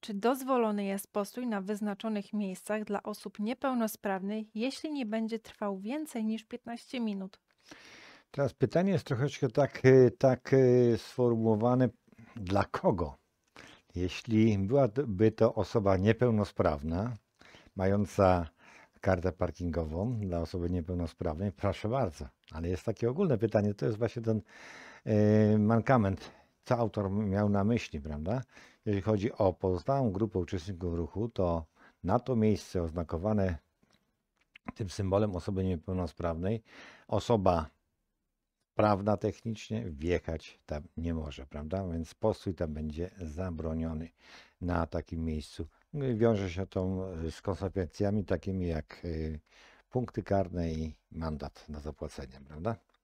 Czy dozwolony jest postój na wyznaczonych miejscach dla osób niepełnosprawnych, jeśli nie będzie trwał więcej niż 15 minut? Teraz pytanie jest troszeczkę tak, y, tak y, sformułowane, dla kogo? Jeśli byłaby to osoba niepełnosprawna, mająca kartę parkingową dla osoby niepełnosprawnej, proszę bardzo. Ale jest takie ogólne pytanie, to jest właśnie ten y, mankament co autor miał na myśli, prawda? Jeżeli chodzi o pozostałą grupę uczestników ruchu, to na to miejsce oznakowane tym symbolem osoby niepełnosprawnej, osoba prawna technicznie wjechać tam nie może, prawda? Więc postój tam będzie zabroniony na takim miejscu. No wiąże się to y, z konsekwencjami takimi jak y, punkty karne i mandat na zapłacenie, prawda?